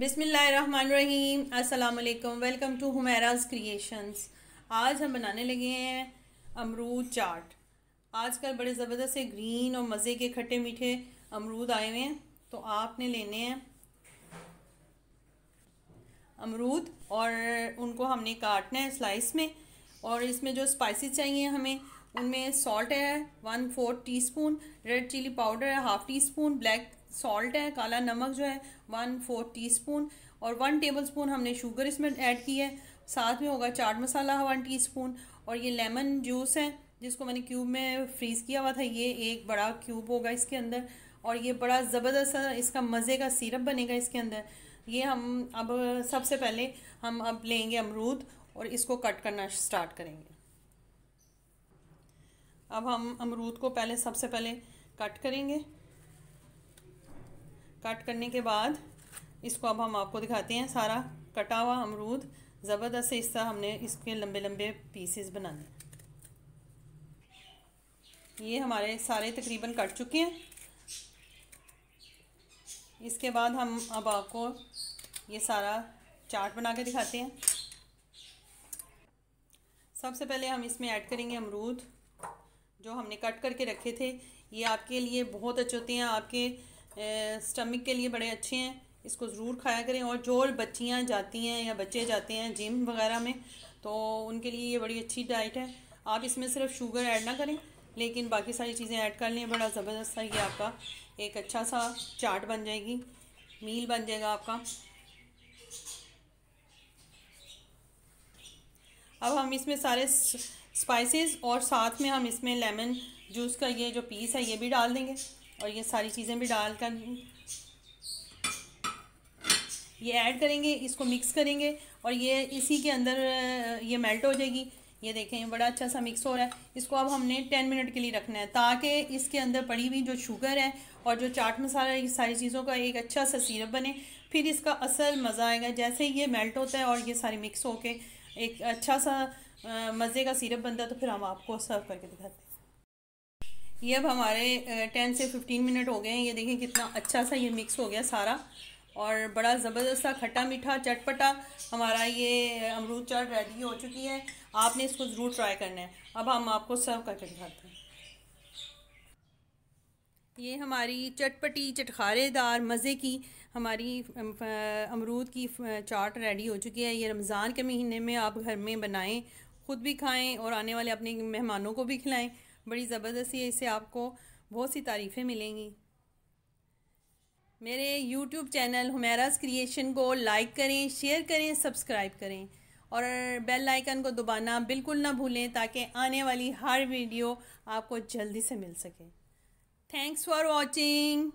बिसमीम अल्लाम welcome to हुमेराज creations आज हम बनाने लगे हैं अमरूद चाट आजकल बड़े ज़बरदस्त से ग्रीन और मज़े के खट्टे मीठे अमरूद आए हुए हैं तो आपने लेने हैं अमरूद और उनको हमने काटना है स्लाइस में और इसमें जो स्पाइसेस चाहिए हमें उनमें सॉल्ट है one fourth teaspoon red chilli powder है half teaspoon black salt है काला नमक जो है वन फोर टीस्पून और वन टेबलस्पून हमने शुगर इसमें ऐड की है साथ में होगा चाट मसाला वन टीस्पून और ये लेमन जूस है जिसको मैंने क्यूब में फ्रीज़ किया हुआ था ये एक बड़ा क्यूब होगा इसके अंदर और ये बड़ा ज़बरदस्त इसका मज़े का सिरप बनेगा इसके अंदर ये हम अब सबसे पहले हम अब लेंगे अमरूद और इसको कट करना स्टार्ट करेंगे अब हम अमरूद को पहले सबसे पहले कट करेंगे कट करने के बाद इसको अब हम आपको दिखाते हैं सारा कटा हुआ अमरूद ज़बरदस्त इस तरह हमने इसके लंबे लंबे पीसेस बनाने ये हमारे सारे तकरीबन कट चुके हैं इसके बाद हम अब आपको ये सारा चाट बना के दिखाते हैं सबसे पहले हम इसमें ऐड करेंगे अमरूद जो हमने कट करके रखे थे ये आपके लिए बहुत अच्छे होते हैं आपके स्टमक के लिए बड़े अच्छे हैं इसको ज़रूर खाया करें और जो बच्चियाँ जाती हैं या बच्चे जाते हैं जिम वगैरह में तो उनके लिए ये बड़ी अच्छी डाइट है आप इसमें सिर्फ शुगर ऐड ना करें लेकिन बाकी सारी चीज़ें ऐड कर लें बड़ा ज़बरदस्त है ये आपका एक अच्छा सा चाट बन जाएगी मील बन जाएगा आपका अब हम इसमें सारे स्पाइसेस और साथ में हम इसमें लेमन जूस का ये जो पीस है ये भी डाल देंगे और ये सारी चीज़ें भी डाल कर ये ऐड करेंगे इसको मिक्स करेंगे और ये इसी के अंदर ये मेल्ट हो जाएगी ये देखें बड़ा अच्छा सा मिक्स हो रहा है इसको अब हमने टेन मिनट के लिए रखना है ताकि इसके अंदर पड़ी हुई जो शुगर है और जो चाट मसाला ये सारी चीज़ों का एक अच्छा सा सीरप बने फिर इसका असल मज़ा आएगा जैसे ये मेल्ट होता है और ये सारी मिक्स होके एक अच्छा सा मज़े का सीरप बनता है तो फिर हम आपको सर्व करके दिखाते हैं ये अब हमारे टेन से फिफ्टीन मिनट हो गए हैं ये देखें कितना अच्छा सा ये मिक्स हो गया सारा और बड़ा ज़बरदस्त सा खट्टा मीठा चटपटा हमारा ये अमरूद चाट रेडी हो चुकी है आपने इसको ज़रूर ट्राई करना है अब हम आपको सर्व करके दिखाते हैं ये हमारी चटपटी चटखारेदार मज़े की हमारी अमरूद की चाट रेडी हो चुकी है ये रमज़ान के महीने में आप घर में बनाएं ख़ुद भी खाएं और आने वाले अपने मेहमानों को भी खिलाएं बड़ी ज़बरदस्ती है इससे आपको बहुत सी तारीफ़ें मिलेंगी मेरे YouTube चैनल हुमेराज क्रिएशन को लाइक करें शेयर करें सब्सक्राइब करें और बेल आइकन को दबाना बिल्कुल ना भूलें ताकि आने वाली हर वीडियो आपको जल्दी से मिल सके थैंक्स फॉर वॉचिंग